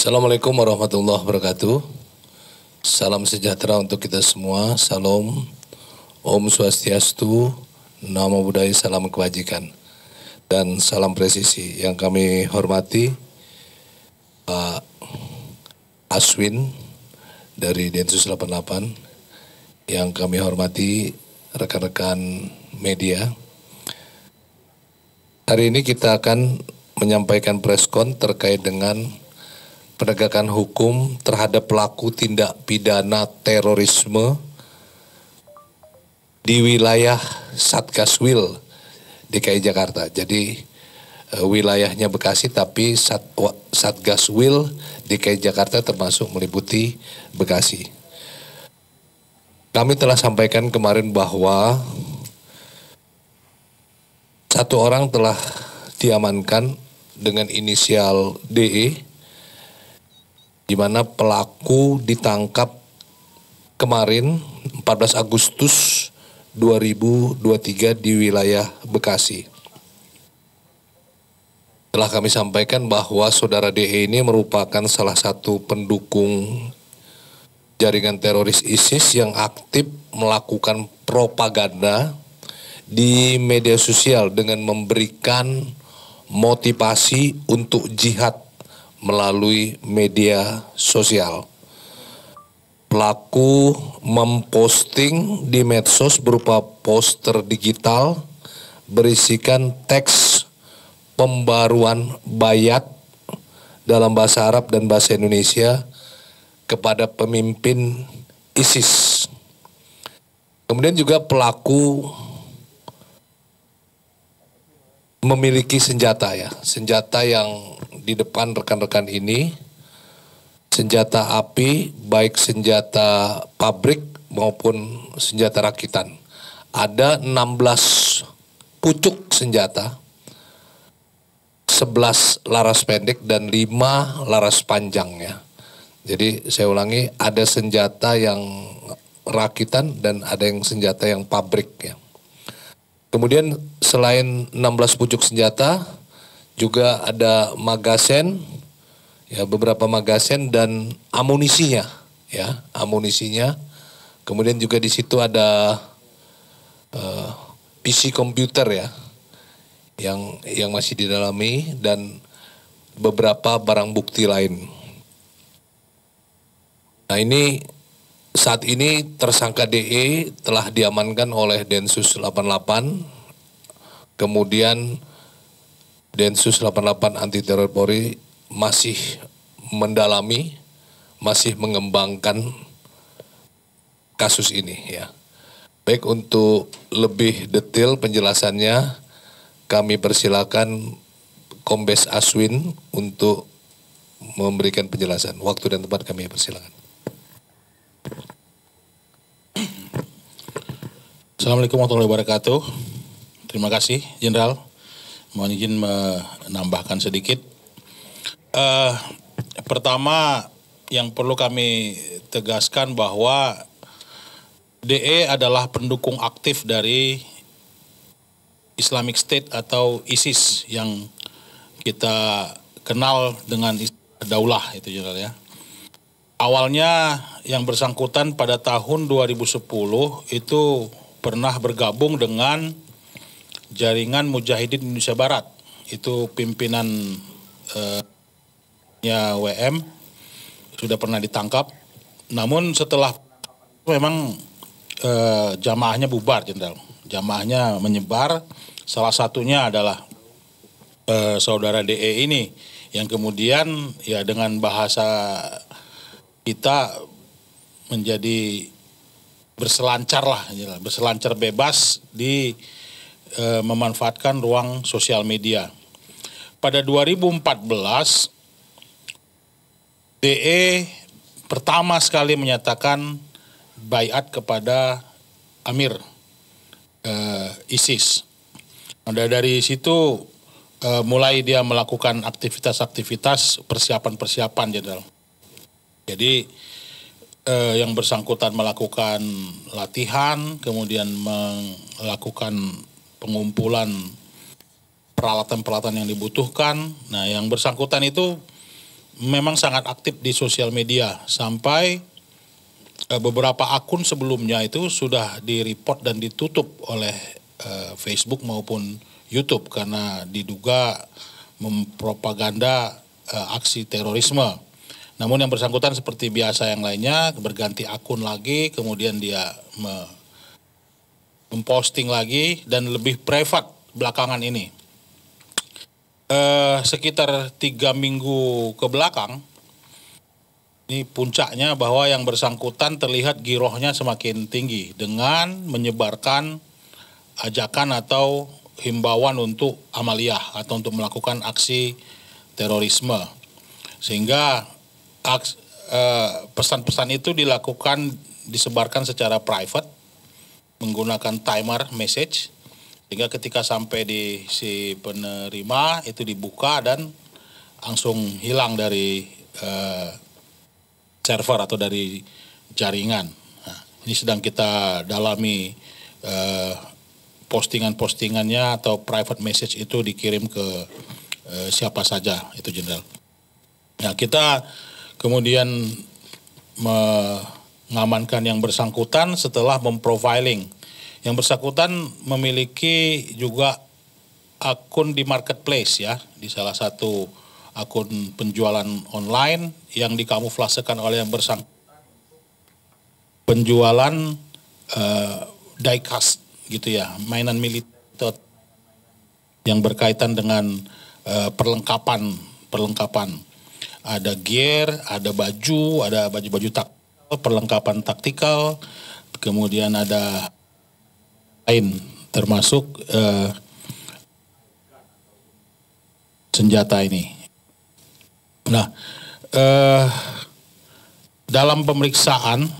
Assalamualaikum warahmatullahi wabarakatuh. Salam sejahtera untuk kita semua. Salam Om Swastiastu, nama Budaya salam kebajikan dan salam presisi yang kami hormati. Pak Aswin dari Densus 88 yang kami hormati rekan-rekan media. Hari ini kita akan menyampaikan preskon terkait dengan penegakan hukum terhadap pelaku tindak pidana terorisme di wilayah Satgaswil DKI Jakarta. Jadi Eh, wilayahnya Bekasi tapi Sat, Satgas Wil di DKI Jakarta termasuk meliputi Bekasi. Kami telah sampaikan kemarin bahwa satu orang telah diamankan dengan inisial DE di mana pelaku ditangkap kemarin 14 Agustus 2023 di wilayah Bekasi telah kami sampaikan bahwa saudara DE ini merupakan salah satu pendukung jaringan teroris ISIS yang aktif melakukan propaganda di media sosial dengan memberikan motivasi untuk jihad melalui media sosial. Pelaku memposting di medsos berupa poster digital berisikan teks pembaruan bayat dalam bahasa Arab dan bahasa Indonesia kepada pemimpin ISIS. Kemudian juga pelaku memiliki senjata ya, senjata yang di depan rekan-rekan ini, senjata api, baik senjata pabrik maupun senjata rakitan. Ada 16 pucuk senjata 11 laras pendek dan 5 laras panjangnya. Jadi saya ulangi ada senjata yang rakitan dan ada yang senjata yang pabrik ya. Kemudian selain 16 pucuk senjata juga ada magasen ya beberapa magasen dan amunisinya ya, amunisinya. Kemudian juga di situ ada uh, eh, PC komputer ya yang yang masih didalami dan beberapa barang bukti lain. Nah ini saat ini tersangka DE telah diamankan oleh Densus 88, kemudian Densus 88 Anti Teror Polri masih mendalami, masih mengembangkan kasus ini ya. Baik untuk lebih detail penjelasannya, kami persilakan Kombes Aswin untuk memberikan penjelasan. Waktu dan tempat kami persilakan. Assalamualaikum warahmatullahi wabarakatuh. Terima kasih, Jenderal. Mohon izin menambahkan sedikit. Uh, pertama, yang perlu kami tegaskan bahwa DE adalah pendukung aktif dari Islamic State atau ISIS yang kita kenal dengan daulah itu Jenderal ya. Awalnya yang bersangkutan pada tahun 2010 itu pernah bergabung dengan jaringan Mujahidin Indonesia Barat. Itu pimpinan eh, ya WM sudah pernah ditangkap. Namun setelah memang eh, jamaahnya bubar Jenderal jamaahnya menyebar. Salah satunya adalah eh, saudara DE ini yang kemudian ya dengan bahasa kita menjadi berselancar lah, ya, berselancar bebas di e, memanfaatkan ruang sosial media. Pada 2014, DE pertama sekali menyatakan bayat kepada Amir uh, ISIS. Nah, dari situ uh, mulai dia melakukan aktivitas-aktivitas persiapan-persiapan jenderal. Jadi uh, yang bersangkutan melakukan latihan, kemudian melakukan pengumpulan peralatan-peralatan yang dibutuhkan. Nah, yang bersangkutan itu memang sangat aktif di sosial media sampai Eh, beberapa akun sebelumnya itu sudah direport dan ditutup oleh uh, Facebook maupun YouTube karena diduga mempropaganda uh, aksi terorisme. Namun yang bersangkutan seperti biasa yang lainnya berganti akun lagi, kemudian dia me memposting lagi dan lebih privat belakangan ini. Uh, sekitar tiga minggu ke belakang ini puncaknya bahwa yang bersangkutan terlihat girohnya semakin tinggi dengan menyebarkan ajakan atau himbauan untuk amaliah atau untuk melakukan aksi terorisme. Sehingga eh, pesan-pesan eh, itu dilakukan disebarkan secara private menggunakan timer message sehingga ketika sampai di si penerima itu dibuka dan langsung hilang dari eh, server atau dari jaringan. Nah, ini sedang kita dalami eh, postingan-postingannya atau private message itu dikirim ke eh, siapa saja itu jenderal. Nah kita kemudian mengamankan yang bersangkutan setelah memprofiling. Yang bersangkutan memiliki juga akun di marketplace ya di salah satu akun penjualan online yang dikamuflasekan oleh yang bersangkutan penjualan uh, diecast gitu ya mainan militer yang berkaitan dengan uh, perlengkapan perlengkapan ada gear ada baju ada baju-baju tak perlengkapan taktikal kemudian ada lain termasuk uh, senjata ini Nah, eh, dalam pemeriksaan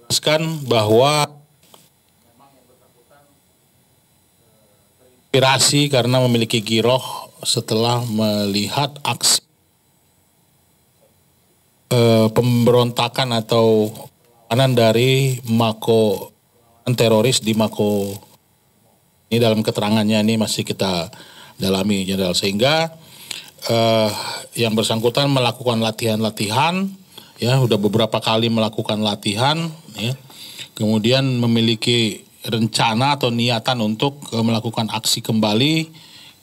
menjelaskan bahwa inspirasi karena memiliki giroh setelah melihat aksi e, pemberontakan atau anan dari mako teroris di mako ini dalam keterangannya ini masih kita dalami Jenderal sehingga uh, yang bersangkutan melakukan latihan-latihan ya sudah beberapa kali melakukan latihan ya. Kemudian memiliki rencana atau niatan untuk uh, melakukan aksi kembali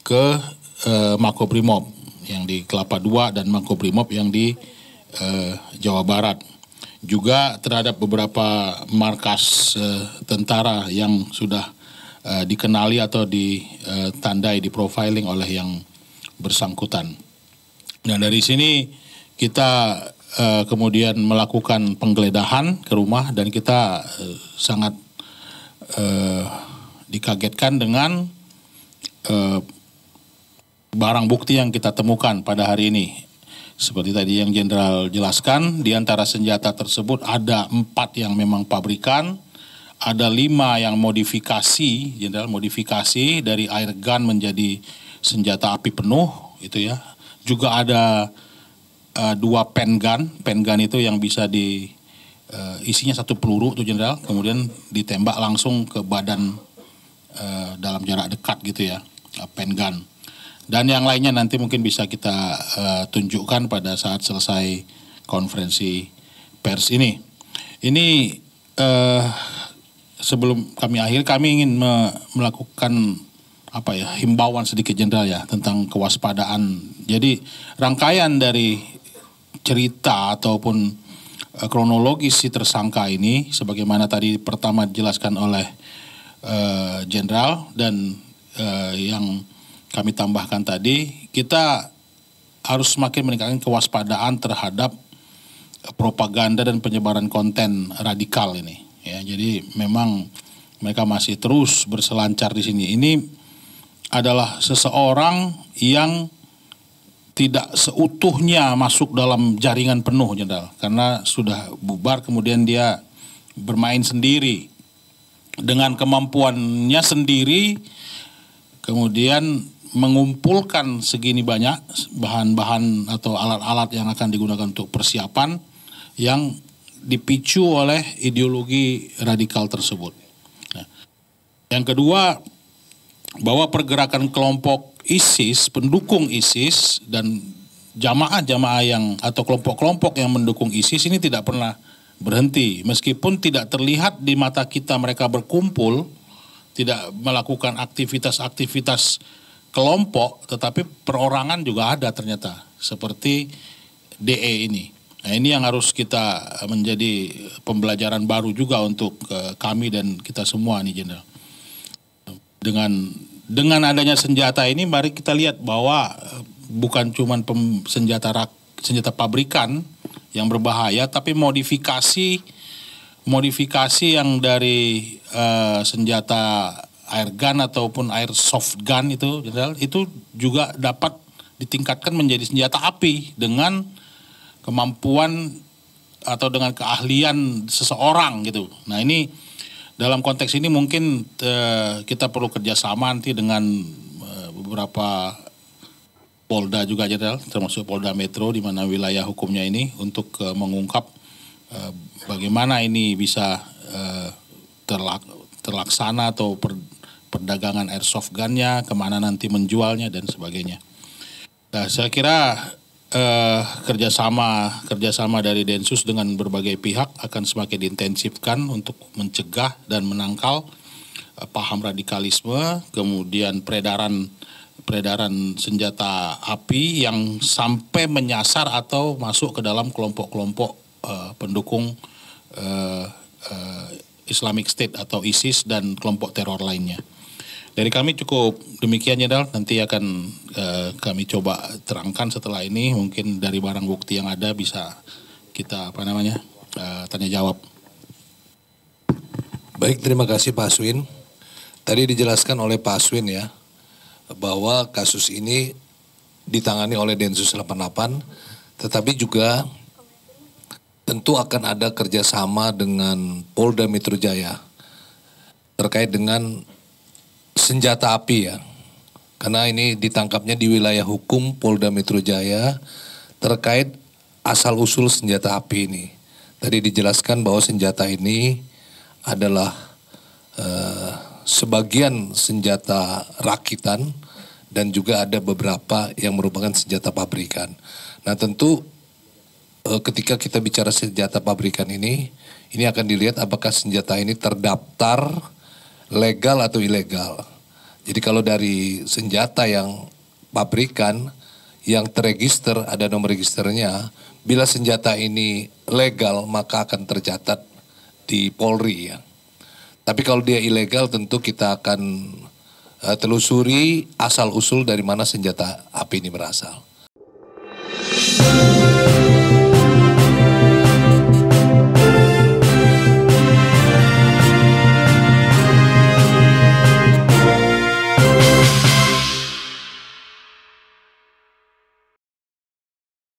ke eh, Makobrimob yang di Kelapa II dan Makobrimob yang di uh, Jawa Barat. Juga terhadap beberapa markas uh, tentara yang sudah Eh, dikenali atau ditandai di eh, profiling oleh yang bersangkutan. Nah dari sini kita eh, kemudian melakukan penggeledahan ke rumah dan kita sangat dikagetkan dengan barang bukti yang kita temukan pada hari ini. Seperti tadi yang Jenderal jelaskan, di antara senjata tersebut ada empat yang memang pabrikan, ada lima yang modifikasi, jenderal modifikasi dari air gun menjadi senjata api penuh, itu ya. Juga ada uh, dua pen gun, pen gun itu yang bisa di uh, isinya satu peluru tuh jenderal, kemudian ditembak langsung ke badan uh, dalam jarak dekat gitu ya, uh, pen gun. Dan yang lainnya nanti mungkin bisa kita uh, tunjukkan pada saat selesai konferensi pers ini. Ini uh, sebelum kami akhir kami ingin me melakukan apa ya himbauan sedikit jenderal ya tentang kewaspadaan. Jadi rangkaian dari cerita ataupun uh, kronologis si tersangka ini sebagaimana tadi pertama dijelaskan oleh jenderal eh, uh, dan uh, yang kami tambahkan tadi kita harus semakin meningkatkan kewaspadaan terhadap propaganda dan penyebaran konten radikal ini ya jadi memang mereka masih terus berselancar di sini ini adalah seseorang yang tidak seutuhnya masuk dalam jaringan penuh jenderal karena sudah bubar kemudian dia bermain sendiri dengan kemampuannya sendiri kemudian mengumpulkan segini banyak bahan-bahan atau alat-alat yang akan digunakan untuk persiapan yang dipicu oleh ideologi radikal tersebut. Nah, yang kedua, bahwa pergerakan kelompok ISIS, pendukung ISIS dan jamaah-jamaah yang atau kelompok-kelompok yang mendukung ISIS ini tidak pernah berhenti meskipun tidak terlihat di mata kita mereka berkumpul tidak melakukan aktivitas-aktivitas kelompok tetapi perorangan juga ada ternyata seperti DE ini Nah ini yang harus kita menjadi pembelajaran baru juga untuk eh, kami dan kita semua nih Jenderal. Dengan dengan adanya senjata ini mari kita lihat bahwa eh, bukan cuma senjata rak, senjata pabrikan yang berbahaya tapi modifikasi modifikasi yang dari uh, senjata air gun ataupun air soft gun itu Jenderal itu juga dapat ditingkatkan menjadi senjata api dengan kemampuan atau dengan keahlian seseorang gitu. Nah ini dalam konteks ini mungkin uh, kita perlu kerjasama nanti dengan uh, beberapa Polda juga jadi termasuk Polda Metro di mana wilayah hukumnya ini untuk uh, mengungkap uh, bagaimana ini bisa uh, terlak terlaksana atau per perdagangan airsoft gunnya, kemana nanti menjualnya dan sebagainya. Nah, saya kira eh, kerjasama kerjasama dari Densus dengan berbagai pihak akan semakin diintensifkan untuk mencegah dan menangkal eh, paham radikalisme, kemudian peredaran peredaran senjata api yang sampai menyasar atau masuk ke dalam kelompok-kelompok eh, pendukung eh, eh, Islamic State atau ISIS dan kelompok teror lainnya. Jadi kami cukup demikian ya Dal, nanti akan eh, kami coba terangkan setelah ini mungkin dari barang bukti yang ada bisa kita apa namanya eh, tanya jawab. Baik, terima kasih Pak Aswin. Tadi dijelaskan oleh Pak Aswin ya bahwa kasus ini ditangani oleh Densus 88 tetapi juga tentu akan ada kerjasama dengan Polda Metro Jaya terkait dengan senjata api ya. Karena ini ditangkapnya di wilayah hukum Polda Metro Jaya terkait asal-usul senjata api ini. Tadi dijelaskan bahwa senjata ini adalah eh, sebagian senjata rakitan dan juga ada beberapa yang merupakan senjata pabrikan. Nah tentu eh, ketika kita bicara senjata pabrikan ini, ini akan dilihat apakah senjata ini terdaftar legal atau ilegal. Jadi kalau dari senjata yang pabrikan yang terregister ada nomor registernya, bila senjata ini legal maka akan tercatat di Polri ya. Tapi kalau dia ilegal tentu kita akan eh, telusuri asal usul dari mana senjata api ini berasal.